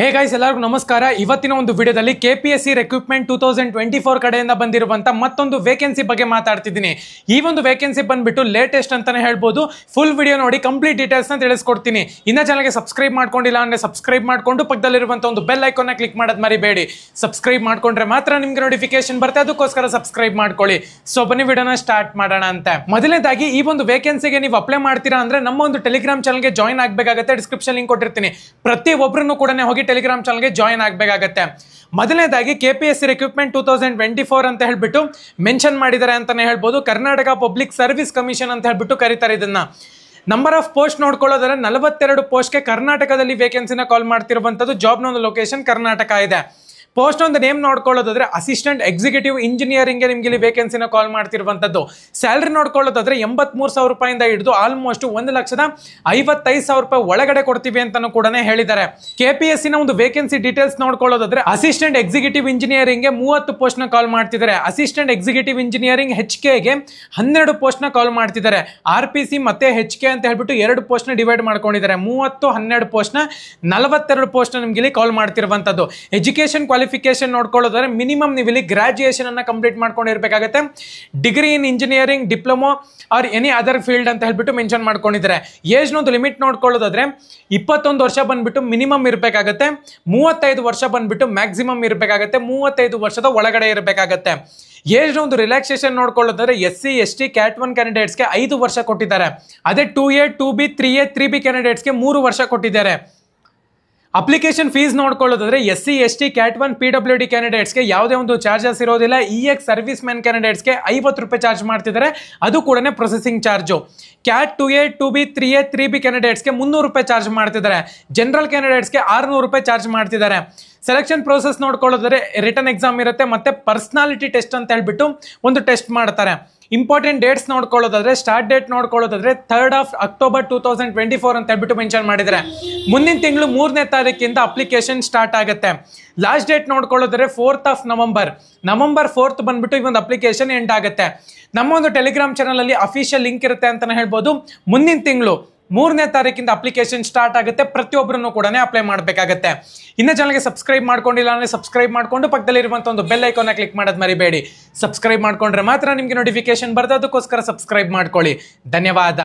hey guys ಎಲ್ಲರಿಗೂ ನಮಸ್ಕಾರ ಇವತ್ತಿನ ಒಂದು ವಿಡಿಯೋದಲ್ಲಿ K P S C recruitment two thousand twenty four ಕಡೆಯಿಂದ ಬಂದಿರುವಂತ ಮತ್ತೊಂದು ವೇಕೆನ್ಸಿ ಬಗ್ಗೆ ಮಾತಾಡ್ತಿದ್ದೀನಿ ಈ ಒಂದು ವೇಕೆನ್ಸಿ ಬಂದ್ಬಿಟ್ಟು ಲೇಟೆಸ್ಟ್ ಅಂತಾನೆ ಹೇಳ್ಬೋದು ಫುಲ್ ವಿಡಿಯೋ ನೋಡಿ ಕಂಪ್ಲೀಟ್ ಡೀಟೇಲ್ಸ್ ಡೀಟೇಲ್ಸ್ನ ತಿಳಿಸ್ಕೊಡ್ತೀನಿ ಇನ್ನೂ ಚಾನಲ್ಗೆ ಸಬ್ಸ್ಕ್ರೈಬ್ ಮಾಡ್ಕೊಂಡಿಲ್ಲ ಅಂದ್ರೆ ಸಬ್ಸ್ಕ್ರೈಬ್ ಮಾಡಿಕೊಂಡು ಪಕ್ಕದಲ್ಲಿರುವಂಥ ಒಂದು ಬೆಲ್ ನ ಕ್ಲಿಕ್ ಮಾಡೋದು ಮರಿಬೇಡಿ ಸಬ್ಸ್ಕ್ರೈಬ್ ಮಾಡ್ಕೊಂಡ್ರೆ ಮಾತ್ರ ನಿಮಗೆ ನೋಟಿಫಿಕೇಶನ್ ಬರುತ್ತೆ ಅದಕ್ಕೋಸ್ಕರ ಸಬ್ಸ್ಕ್ರೈಬ್ ಮಾಡ್ಕೊಳ್ಳಿ ಸೊ ಬನ್ನಿ ವಿಡಿಯೋನ ಸ್ಟಾರ್ಟ್ ಮಾಡೋಣ ಅಂತ ಮೊದಲನೇದಾಗಿ ಈ ಒಂದು ವೇಕೆನ್ಸಿಗೆ ನೀವು ಅಪ್ಲೈ ಮಾಡ್ತೀರಾ ಅಂದ್ರೆ ನಮ್ಮ ಒಂದು ಟೆಲಿಗ್ರಾಮ್ ಚಾನಲ್ಗೆ ಜಾಯ್ನ್ ಆಗಬೇಕಾಗುತ್ತೆ ಡಿಸ್ಕ್ರಿಪ್ಷನ್ ಲಿಂಕ್ ಕೊಟ್ಟಿರ್ತೀನಿ ಒಬ್ಬರನ್ನು ಕೂಡ ಹೋಗಿ ಟೆಲಿಗ್ರಾಮ್ ಚಾನಲ್ಗೆ ಜಾಯಿನ್ ಆಗಬೇಕಾಗತ್ತೆ ಮೊದಲನೇದಾಗಿ K P S C recruitment two thousand twenty four ಅಂತ ಹೇಳ್ಬಿಟ್ಟು ಮೆನ್ಷನ್ ಮಾಡಿದ್ದಾರೆ ಅಂತಲೇ ಹೇಳ್ಬೋದು ಕರ್ನಾಟಕ ಪಬ್ಲಿಕ್ ಸರ್ವಿಸ್ ಕಮಿಷನ್ ಅಂತ ಹೇಳ್ಬಿಟ್ಟು ಕರೀತಾರೆ ಇದನ್ನು ನಂಬರ್ ಆಫ್ ಪೋಸ್ಟ್ ನೋಡ್ಕೊಳ್ಳೋದ್ರೆ ನಲವತ್ತೆರಡು ಪೋಸ್ಟ್ಗೆ ಕರ್ನಾಟಕದಲ್ಲಿ ವೇಕೆನ್ಸಿನ ಕಾಲ್ ಮಾಡ್ತಿರುವಂಥದ್ದು ಜಾಬ್ನ ಒಂದು ಲೊಕೇಶನ್ ಕರ್ನಾಟಕ ಇದೆ ಪೋಸ್ಟ್ ಒಂದು ನೇಮ್ ನೋಡ್ಕೊಳ್ಳೋದಾದ್ರೆ ಅಸಿಸ್ಟೆಂಟ್ ಎಕ್ಸಿಕ್ಯೂಟಿವ್ ಇಂಜಿನಿಯರಿಂಗ್ಗೆ ನಿಮ್ಗೆ ಇಲ್ಲಿ ವೇಕೆನ್ಸಿನ ಕಾಲ್ ಮಾಡ್ತಿರುವಂಥದ್ದು ಸ್ಯಾಲ್ರಿ ನೋಡ್ಕೊಳ್ಳೋದಾದ್ರೆ ಎಂಬತ್ಮೂರು ಸಾವಿರ ರೂಪಾಯಿಂದ ಹಿಡಿದು ಆಲ್ಮೋಸ್ಟ್ ಒಂದು ಲಕ್ಷದ ಐವತ್ತೈದು ಸಾವಿರ ರೂಪಾಯಿ ಒಳಗಡೆ ಕೊಡ್ತೀವಿ ಅಂತ ಕೂಡ ಹೇಳಿದ್ದಾರೆ ಕೆ ಪಿ ಎಸ್ ಸಿನ ಒಂದು ವೇಕೆನ್ಸಿ ಡೀಟೇಲ್ಸ್ ನೋಡ್ಕೊಳ್ಳೋದಾದ್ರೆ ಅಸಿಸ್ಟೆಂಟ್ ಎಕ್ಸಿಕ್ಯೂಟಿವ್ ಇಂಜಿನಿಯರಿಂಗ್ಗೆ ಮೂವತ್ತು ನ ಕಾಲ್ ಮಾಡ್ತಿದ್ದಾರೆ ಅಸಿಸ್ಟೆಂಟ್ ಎಕ್ಸಿಕ್ಯೂಟಿವ್ ಇಂಜಿನಿಯರಿಂಗ್ ಹೆಚ್ ಕೆಗೆ ಹನ್ನೆರಡು ಪೋಸ್ಟ್ನ ಕಾಲ್ ಮಾಡ್ತಿದ್ದಾರೆ ಆರ್ ಪಿ ಸಿ ಮತ್ತೆ ಹೆಚ್ ಕೆ ಅಂತ ಹೇಳ್ಬಿಟ್ಟು ಎರಡು ಪೋಸ್ಟ್ನ ಡಿವೈಡ್ ಮಾಡ್ಕೊಂಡಿದ್ದಾರೆ ಮೂವತ್ತು ಹನ್ನೆರಡು ಪೋಸ್ಟ್ನ ನಲವತ್ತೆರಡು ಪೋಸ್ಟ್ನ ನಿಮಗೆ ಇಲ್ಲಿ ಕಾಲ್ ಮಾಡ್ತಿರುವಂಥದ್ದು ಎಜುಕೇಷನ್ ಕ್ವಾಲಿಫಿಕೇಶನ್ ನೋಡ್ಕೊಳ್ಳೋದಾದ್ರೆ ಮಿನಿಮಮ್ ನೀವು ಇಲ್ಲಿ ಗ್ರಾಜುಯೇಷನ್ ಅನ್ನ ಕಂಪ್ಲೀಟ್ ಮಾಡ್ಕೊಂಡಿರ್ಬೇಕಾಗತ್ತೆ degree in engineering diploma or any other field ಅಂತ ಹೇಳ್ಬಿಟ್ಟು ಮೆನ್ಷನ್ ಮಾಡ್ಕೊಂಡಿದ್ದಾರೆ ಏಜ್ ಲಿಮಿಟ್ ನೋಡ್ಕೊಳ್ಳೋದಾದ್ರೆ ಇಪ್ಪತ್ತೊಂದು ವರ್ಷ ಬಂದ್ಬಿಟ್ಟು ಮಿನಿಮಮ್ ಇರಬೇಕಾಗತ್ತೆ ಮೂವತ್ತೈದು ವರ್ಷ ಬಂದ್ಬಿಟ್ಟು ಮ್ಯಾಕ್ಸಿಮಮ್ ಇರಬೇಕಾಗತ್ತೆ ಮೂವತ್ತೈದು ವರ್ಷದ ಒಳಗಡೆ ಇರಬೇಕಾಗತ್ತೆ ಏಜ್ ಒಂದು ರಿಲ್ಯಾಕ್ಸೇಷನ್ ನೋಡ್ಕೊಳ್ಳೋದಾದ್ರೆ S C S T cat one ಕ್ಯಾಂಡಿಡೇಟ್ಸ್ಗೆ ಐದು ವರ್ಷ ಕೊಟ್ಟಿದ್ದಾರೆ ಅದೇ two A two B three A three B ಕ್ಯಾಂಡಿಡೇಟ್ಸ್ಗೆ ಮೂರು ವರ್ಷ ಕೊಟ್ಟಿದ್ದಾರೆ ಅಪ್ಲಿಕೇಶನ್ ಫೀಸ್ ನೋಡ್ಕೊಳ್ಳೋದಾದ್ರೆ S C S T cat one P W D ಕ್ಯಾಂಡಿಡೇಟ್ಸ್ಗೆ ಯಾವುದೇ ಒಂದು ಚಾರ್ಜಸ್ ಇರೋದಿಲ್ಲ ಇ ಎಕ್ಸ್ ಸರ್ವಿಸ್ ಮ್ಯಾನ್ ಕ್ಯಾಂಡಿಡೇಟ್ಸ್ಗೆ ಐವತ್ತು ರೂಪಾಯಿ ಚಾರ್ಜ್ ಮಾಡ್ತಿದ್ದಾರೆ ಅದು ಕೂಡ processing charge cat two A two B three A three B ಕ್ಯಾಂಡಿಡೇಟ್ಸ್ಗೆ ಮುನ್ನೂರು ರೂಪಾಯಿ ಚಾರ್ಜ್ ಮಾಡ್ತಿದ್ದಾರೆ ಜನರಲ್ ಕ್ಯಾಂಡಿಡೇಟ್ಸ್ಗೆ ಆರುನೂರು ರೂಪಾಯಿ ಚಾರ್ಜ್ ಮಾಡ್ತಿದ್ದಾರೆ ಸೆಲೆಕ್ಷನ್ ಪ್ರೋಸೆಸ್ ನೋಡ್ಕೊಳ್ಳೋದ್ರೆ ರಿಟರ್ನ್ ಎಕ್ಸಾಮ್ ಇರುತ್ತೆ ಮತ್ತೆ ಪರ್ಸ್ನಾಲಿಟಿ ಟೆಸ್ಟ್ ಅಂತ ಹೇಳ್ಬಿಟ್ಟು ಒಂದು ಟೆಸ್ಟ್ ಮಾಡ್ತಾರೆ ಇಂಪಾರ್ಟೆಂಟ್ ಡೇಟ್ಸ್ ನೋಡ್ಕೊಳ್ಳೋದಾದ್ರೆ ಸ್ಟಾರ್ಟ್ ಡೇಟ್ ನೋಡ್ಕೊಳ್ಳೋದಾದ್ರೆ third of October two thousand twenty four ಅಂತ ಹೇಳ್ಬಿಟ್ಟು ಮೆನ್ಷನ್ ಮಾಡಿದರೆ ಮುಂದಿನ ತಿಂಗಳು ಮೂರನೇ ತಾರೀಕಿಂದ ಅಪ್ಲಿಕೇಶನ್ ಸ್ಟಾರ್ಟ್ ಆಗುತ್ತೆ ಲಾಸ್ಟ್ ಡೇಟ್ ನೋಡ್ಕೊಳ್ಳೋದ್ರೆ fourth of November November fourth ಬಂದ್ಬಿಟ್ಟು ಈ ಒಂದು ಅಪ್ಲಿಕೇಶನ್ ಎಂಡ್ ಆಗುತ್ತೆ ನಮ್ಮ ಒಂದು ಟೆಲಿಗ್ರಾಮ್ ಚಾನಲಲ್ಲಿ ಅಫಿಷಿಯಲ್ ಲಿಂಕ್ ಇರುತ್ತೆ ಅಂತಲೇ ಹೇಳ್ಬೋದು ಮುಂದಿನ ತಿಂಗಳು ಮೂರನೇ ತಾರೀಕಿಂದ ಅಪ್ಲಿಕೇಶನ್ ಸ್ಟಾರ್ಟ್ ಆಗುತ್ತೆ ಪ್ರತಿಯೊಬ್ಬರನ್ನು ಕೂಡ ಅಪ್ಲೈ ಮಾಡಬೇಕಾಗುತ್ತೆ ಇನ್ನೂ ಚಾನಲ್ಗೆ ಸಬ್ಸ್ಕ್ರೈಬ್ ಮಾಡ್ಕೊಂಡಿಲ್ಲ ಅಂದರೆ ಸಬ್ಸ್ಕ್ರೈಬ್ ಮಾಡಿಕೊಂಡು ಪಕ್ಕದಲ್ಲಿರುವಂಥ ಒಂದು ಬೆಲ್ ಐಕೋನ ಕ್ಲಿಕ್ ಮಾಡೋದು ಮರಿಬೇಡಿ ಸಬ್ಸ್ಕ್ರೈಬ್ ಮಾಡಿಕೊಂಡ್ರೆ ಮಾತ್ರ ನಿಮಗೆ ನೋಟಿಫಿಕೇಶನ್ ಅದಕ್ಕೋಸ್ಕರ ಸಬ್ಸ್ಕ್ರೈಬ್ ಮಾಡ್ಕೊಳ್ಳಿ ಧನ್ಯವಾದ